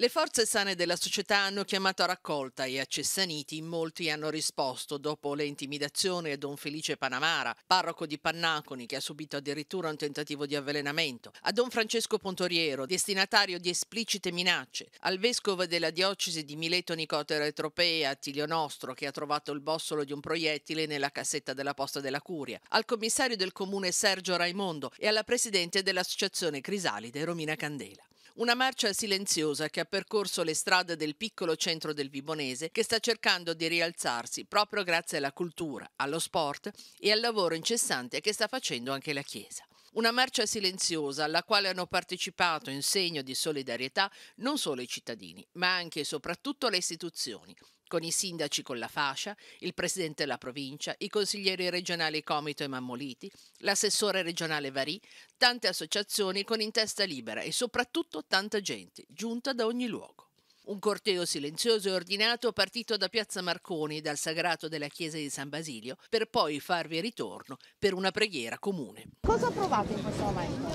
Le forze sane della società hanno chiamato a raccolta e a Cessaniti in molti hanno risposto dopo le intimidazioni a Don Felice Panamara, parroco di Pannaconi che ha subito addirittura un tentativo di avvelenamento, a Don Francesco Pontoriero, destinatario di esplicite minacce, al vescovo della diocesi di Mileto Nicotero e Tropea, Attilio Nostro, che ha trovato il bossolo di un proiettile nella cassetta della posta della Curia, al commissario del comune Sergio Raimondo e alla presidente dell'associazione Crisalide Romina Candela. Una marcia silenziosa che ha percorso le strade del piccolo centro del Vibonese che sta cercando di rialzarsi proprio grazie alla cultura, allo sport e al lavoro incessante che sta facendo anche la Chiesa. Una marcia silenziosa alla quale hanno partecipato in segno di solidarietà non solo i cittadini, ma anche e soprattutto le istituzioni con i sindaci con la fascia, il presidente della provincia, i consiglieri regionali Comito e Mammoliti, l'assessore regionale Varì, tante associazioni con in testa libera e soprattutto tanta gente, giunta da ogni luogo. Un corteo silenzioso e ordinato partito da Piazza Marconi, dal sagrato della chiesa di San Basilio, per poi farvi ritorno per una preghiera comune. Cosa provate in questo momento?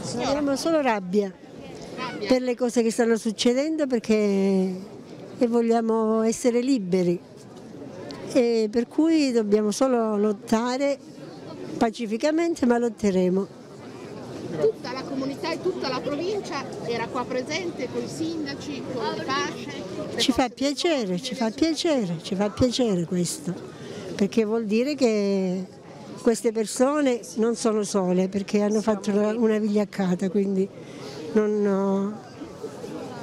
Signora. solo rabbia, rabbia per le cose che stanno succedendo perché vogliamo essere liberi e per cui dobbiamo solo lottare pacificamente ma lotteremo. Tutta la comunità e tutta la provincia era qua presente con i sindaci, con le fasce. Ci fa piacere, ci fa piacere, ci fa piacere questo, perché vuol dire che queste persone non sono sole, perché hanno fatto una, vigliaccata, quindi non...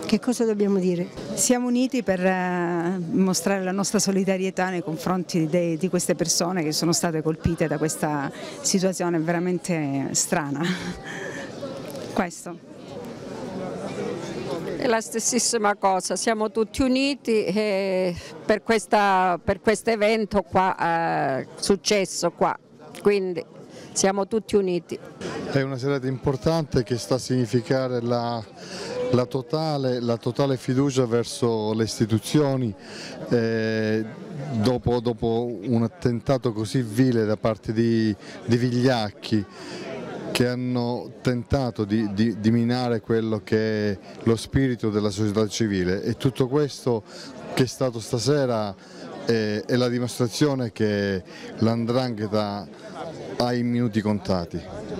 Che cosa dobbiamo dire? Siamo uniti per eh, mostrare la nostra solidarietà nei confronti de, di queste persone che sono state colpite da questa situazione veramente strana. Questo. È la stessissima cosa, siamo tutti uniti per, questa, per questo evento qua, eh, successo qua, quindi siamo tutti uniti. È una serata importante che sta a significare la, la, totale, la totale, fiducia verso le istituzioni eh, dopo, dopo, un attentato così vile da parte di, di Vigliacchi che hanno tentato di, di, di, minare quello che è lo spirito della società civile e tutto questo che è stato stasera è, eh, è la dimostrazione che l'andrangheta ha i minuti contati.